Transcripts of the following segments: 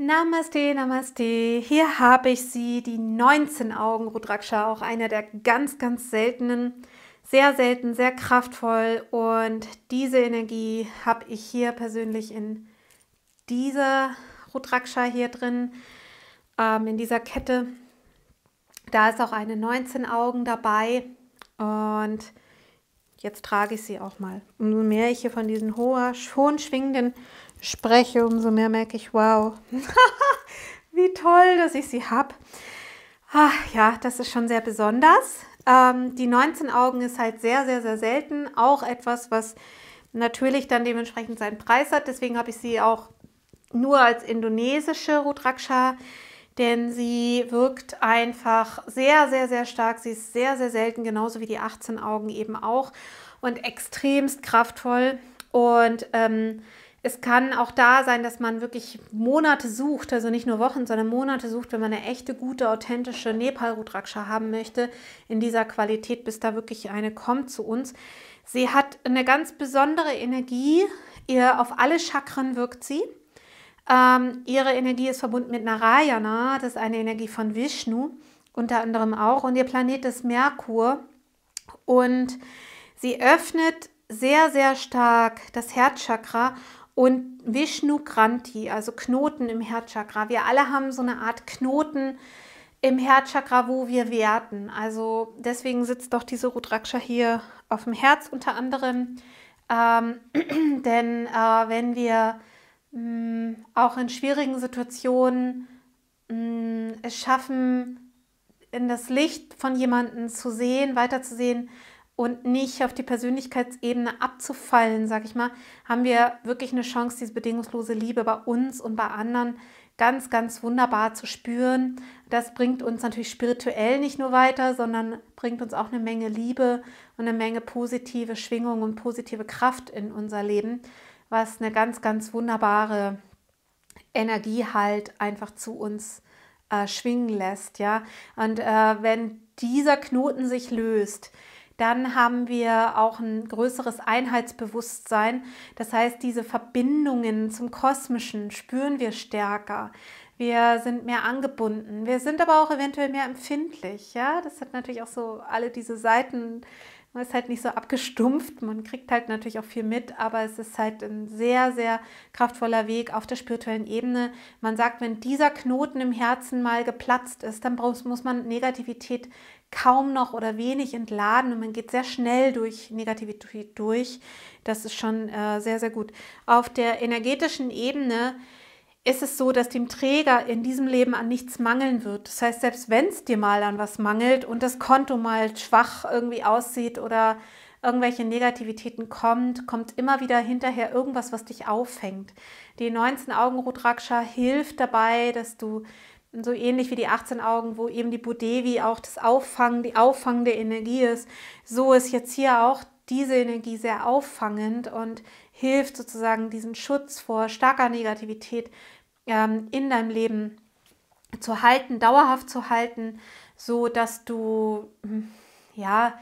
Namaste, Namaste. Hier habe ich sie, die 19 Augen Rudraksha, auch einer der ganz, ganz seltenen, sehr selten, sehr kraftvoll. Und diese Energie habe ich hier persönlich in dieser Rudraksha hier drin, ähm, in dieser Kette. Da ist auch eine 19 Augen dabei. Und jetzt trage ich sie auch mal. Umso mehr ich hier von diesen hohen, hohen schwingenden spreche, umso mehr merke ich, wow, wie toll, dass ich sie habe. Ah, ja, das ist schon sehr besonders. Ähm, die 19 Augen ist halt sehr, sehr, sehr selten. Auch etwas, was natürlich dann dementsprechend seinen Preis hat. Deswegen habe ich sie auch nur als indonesische Rudraksha, denn sie wirkt einfach sehr, sehr, sehr stark. Sie ist sehr, sehr selten, genauso wie die 18 Augen eben auch und extremst kraftvoll. Und ähm, es kann auch da sein, dass man wirklich Monate sucht, also nicht nur Wochen, sondern Monate sucht, wenn man eine echte, gute, authentische Nepal Rudraksha haben möchte, in dieser Qualität, bis da wirklich eine kommt zu uns. Sie hat eine ganz besondere Energie, ihr auf alle Chakren wirkt sie. Ähm, ihre Energie ist verbunden mit Narayana, das ist eine Energie von Vishnu unter anderem auch und ihr Planet ist Merkur und sie öffnet sehr, sehr stark das Herzchakra und Vishnu Kranti, also Knoten im Herzchakra. Wir alle haben so eine Art Knoten im Herzchakra, wo wir werten. Also deswegen sitzt doch diese Rudraksha hier auf dem Herz unter anderem. Ähm, denn äh, wenn wir mh, mm, auch in schwierigen Situationen mh, mm, es schaffen, in das Licht von jemandem zu sehen, weiterzusehen, und nicht auf die Persönlichkeitsebene abzufallen, sag ich mal, haben wir wirklich eine Chance, diese bedingungslose Liebe bei uns und bei anderen ganz, ganz wunderbar zu spüren. Das bringt uns natürlich spirituell nicht nur weiter, sondern bringt uns auch eine Menge Liebe und eine Menge positive Schwingung und positive Kraft in unser Leben, was eine ganz, ganz wunderbare Energie halt einfach zu uns äh, schwingen lässt. Ja? Und äh, wenn dieser Knoten sich löst, dann haben wir auch ein größeres Einheitsbewusstsein. Das heißt, diese Verbindungen zum Kosmischen spüren wir stärker wir sind mehr angebunden, wir sind aber auch eventuell mehr empfindlich. Ja? Das hat natürlich auch so alle diese Seiten, man ist halt nicht so abgestumpft, man kriegt halt natürlich auch viel mit, aber es ist halt ein sehr, sehr kraftvoller Weg auf der spirituellen Ebene. Man sagt, wenn dieser Knoten im Herzen mal geplatzt ist, dann muss man Negativität kaum noch oder wenig entladen und man geht sehr schnell durch Negativität durch. Das ist schon äh, sehr, sehr gut. Auf der energetischen Ebene ist es so, dass dem Träger in diesem Leben an nichts mangeln wird. Das heißt, selbst wenn es dir mal an was mangelt und das Konto mal schwach irgendwie aussieht oder irgendwelche Negativitäten kommt, kommt immer wieder hinterher irgendwas, was dich auffängt. Die 19 Augen Rudraksha hilft dabei, dass du so ähnlich wie die 18 Augen, wo eben die Budevi auch das Auffangen, die auffangende Energie ist, so ist jetzt hier auch diese Energie sehr auffangend und hilft sozusagen diesen Schutz vor starker Negativität ähm, in deinem Leben zu halten, dauerhaft zu halten, so dass du hm, ja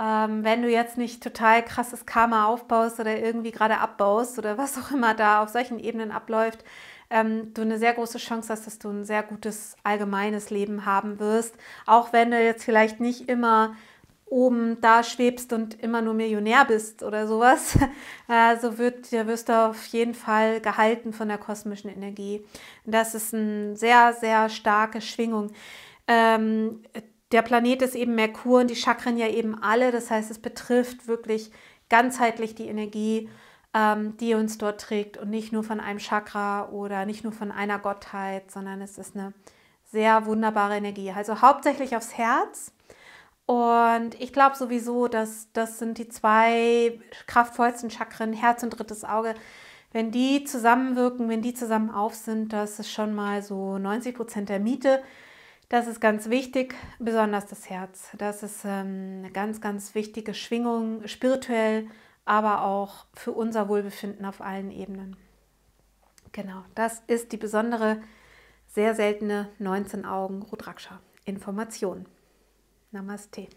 ähm, wenn du jetzt nicht total krasses Karma aufbaust oder irgendwie gerade abbaust oder was auch immer da auf solchen Ebenen abläuft, ähm, du eine sehr große Chance hast, dass du ein sehr gutes allgemeines Leben haben wirst, auch wenn du jetzt vielleicht nicht immer oben da schwebst und immer nur Millionär bist oder sowas, äh, so wird, ja, wirst du auf jeden Fall gehalten von der kosmischen Energie. Und das ist eine sehr, sehr starke Schwingung. Ähm, der Planet ist eben Merkur und die Chakren ja eben alle. Das heißt, es betrifft wirklich ganzheitlich die Energie, ähm, die uns dort trägt und nicht nur von einem Chakra oder nicht nur von einer Gottheit, sondern es ist eine sehr wunderbare Energie. Also hauptsächlich aufs Herz und ich glaube sowieso, dass das sind die zwei kraftvollsten Chakren, Herz und drittes Auge. Wenn die zusammenwirken, wenn die zusammen auf sind, das ist schon mal so 90 Prozent der Miete. Das ist ganz wichtig, besonders das Herz. Das ist ähm, eine ganz, ganz wichtige Schwingung, spirituell, aber auch für unser Wohlbefinden auf allen Ebenen. Genau, das ist die besondere, sehr seltene 19 Augen Rudraksha-Information. Namaste.